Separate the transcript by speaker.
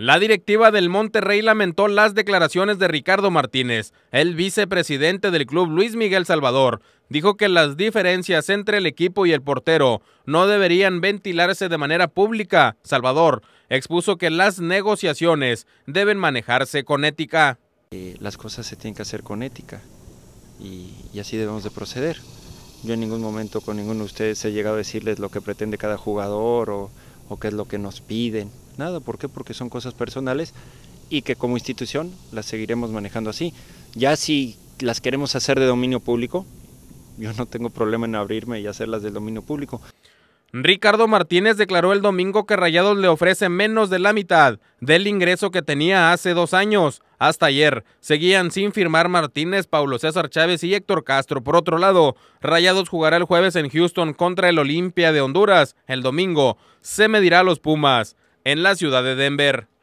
Speaker 1: La directiva del Monterrey lamentó las declaraciones de Ricardo Martínez. El vicepresidente del club Luis Miguel Salvador dijo que las diferencias entre el equipo y el portero no deberían ventilarse de manera pública. Salvador expuso que las negociaciones deben manejarse con ética.
Speaker 2: las cosas se tienen que hacer con ética y, y así debemos de proceder. Yo en ningún momento con ninguno de ustedes he llegado a decirles lo que pretende cada jugador o o qué es lo que nos piden. Nada, ¿por qué? Porque son cosas personales y que como institución las seguiremos manejando así. Ya si las queremos hacer de dominio público, yo no tengo problema en abrirme y hacerlas de dominio público.
Speaker 1: Ricardo Martínez declaró el domingo que Rayados le ofrece menos de la mitad del ingreso que tenía hace dos años, hasta ayer. Seguían sin firmar Martínez, Paulo César Chávez y Héctor Castro. Por otro lado, Rayados jugará el jueves en Houston contra el Olimpia de Honduras. El domingo se medirá a los Pumas en la ciudad de Denver.